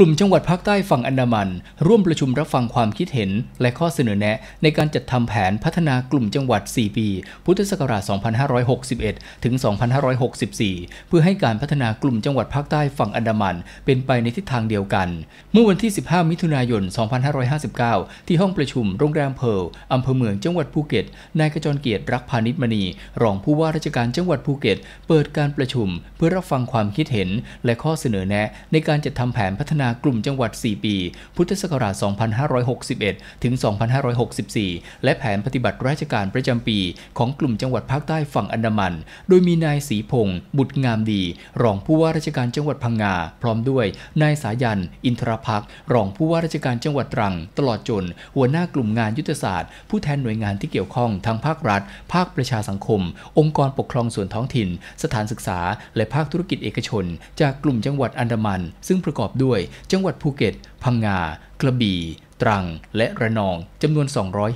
ลุ่มจังหวัดภาคใต้ฝั่งอันดามันร่วมประชุมรับฟังความคิดเห็นและข้อเสนอแนะ ในการจัดทำแผนพัฒนากลุ่มจังหวัด 4 ปี พุทธศักราช 2561 ถึง 2564 เพื่อให้การพัฒนากลุ่มจังหวัดภาคใต้ฝั่งอันดามัน เป็นไปในทิศทางเดียวกัน เมื่อวันที่ 15 มิถุนายน 2559 ที่ห้องประชุมโรงแรมเพลอาเภอเมืองจังหวัดภูเก็ต นายกจรเกียรติรักพาณิชมณี รองผู้ว่าราชการจังหวัดภูเก็ต เปิดการประชุม เพื่อรับฟังความคิดเห็น และข้อเสนอแนะ ในการจัดทำแผนพัฒนาากลุ่มจังหวัด 4 ปี พุทธศักราช2561ถึง2564และแผนปฏิบัติราชการประจำปี ของกลุ่มจังหวัดภาคใต้ฝั่งอันดามัน โดยมีนายศรีพงศ์บุตรงามดี รองผู้ว่าราชการจังหวัดพังงา พร้อมด้วย นายสายัน อินทรพักรองผู้ว่าราชการจังหวัดตรัง ตลอดจน หัวหน้ากลุ่มงานยุทธศาสตร์ ผู้แทนหน่วยงานที่เกี่ยวข้องทั้งภาครัฐ ภาคประชาสังคม องค์กรปกครองส่วนท้องถิ่น สถานศึกษา และภาคธุรกิจเอกชน จากกลุ่มจังหวัดอันดามัน ซึ่งประกอบด้วยจังหวัดภูเก็ต พังงา กระบี่ ตรัง และระนอง จำนวน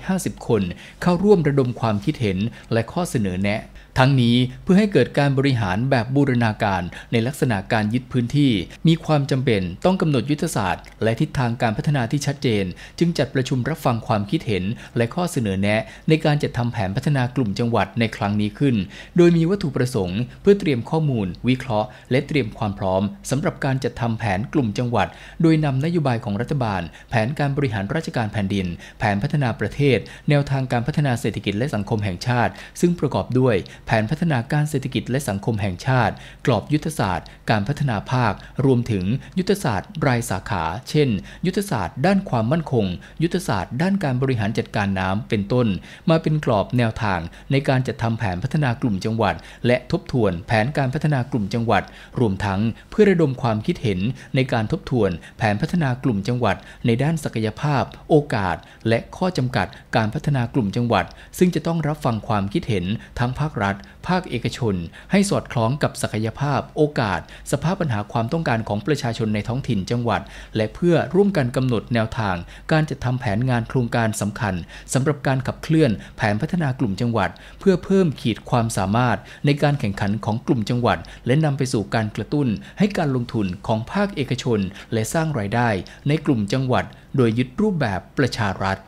250 คน เข้าร่วมระดมความคิดเห็นและข้อเสนอแนะทั้งนี้เพื่อให้เกิดการบริหารแบบบูรณาการ ในลักษณะการยึดพื้นที่ มีความจำเป็นต้องกำหนดยุทธศาสตร์ และทิศทางการพัฒนาที่ชัดเจน จึงจัดประชุมรับฟังความคิดเห็น และข้อเสนอแนะ ในการจัดทำแผนพัฒนากลุ่มจังหวัดในครั้งนี้ขึ้น โดยมีวัตถุประสงค์ เพื่อเตรียมข้อมูล วิเคราะห์ และเตรียมความพร้อม สำหรับการจัดทำแผนกลุ่มจังหวัด โดยนำนโยบายของรัฐบาล แผนการบริหารราชการแผ่นดิน แผนพัฒนาประเทศ แนวทางการพัฒนาเศรษฐกิจและสังคมแห่งชาติ ซึ่งประกอบด้วยแผนพัฒนาการเศรษฐกิจและสังคมแห่งชาติ กรอบยุทธศาสตร์ การพัฒนาภาค รวมถึงยุทธศาสตร์รายสาขา เช่น ยุทธศาสตร์ด้านความมั่นคง ยุทธศาสตร์ด้านการบริหารจัดการน้ำเป็นต้น มาเป็นกรอบแนวทาง ในการจัดทำแผนพัฒนากลุ่มจังหวัด และทบทวน แผนการพัฒนากลุ่มจังหวัด รวมทั้ง เพื่อระดมความคิดเห็น ในการทบทวน แผนพัฒนากลุ่มจังหวัด ในด้านศักยภาพ โอกาส และข้อจำกัดการพัฒนากลุ่มจังหวัด ซึ่งจะต้องรับฟังความคิดเห็นทั้งภาครัฐฐภาคเอกชน ให้สอดคล้องกับศักยภาพโอกาส สภาพปัญหาความต้องการของประชาชนในท้องถิ่นจังหวัด และเพื่อร่วมกันกำหนดแนวทาง การจัดทำแผนงานโครงการสำคัญสำหรับการขับเคลื่อนแผนพัฒนากลุ่มจังหวัด เพื่อเพิ่มขีดความสามารถ ในการแข่งขันของกลุ่มจังหวัด และนำไปสู่การกระตุ้น ให้การลงทุนของภาคเอกชน และสร้างรายได้ในกลุ่มจังหวัด โดยยึดรูปแบบประชารัฐ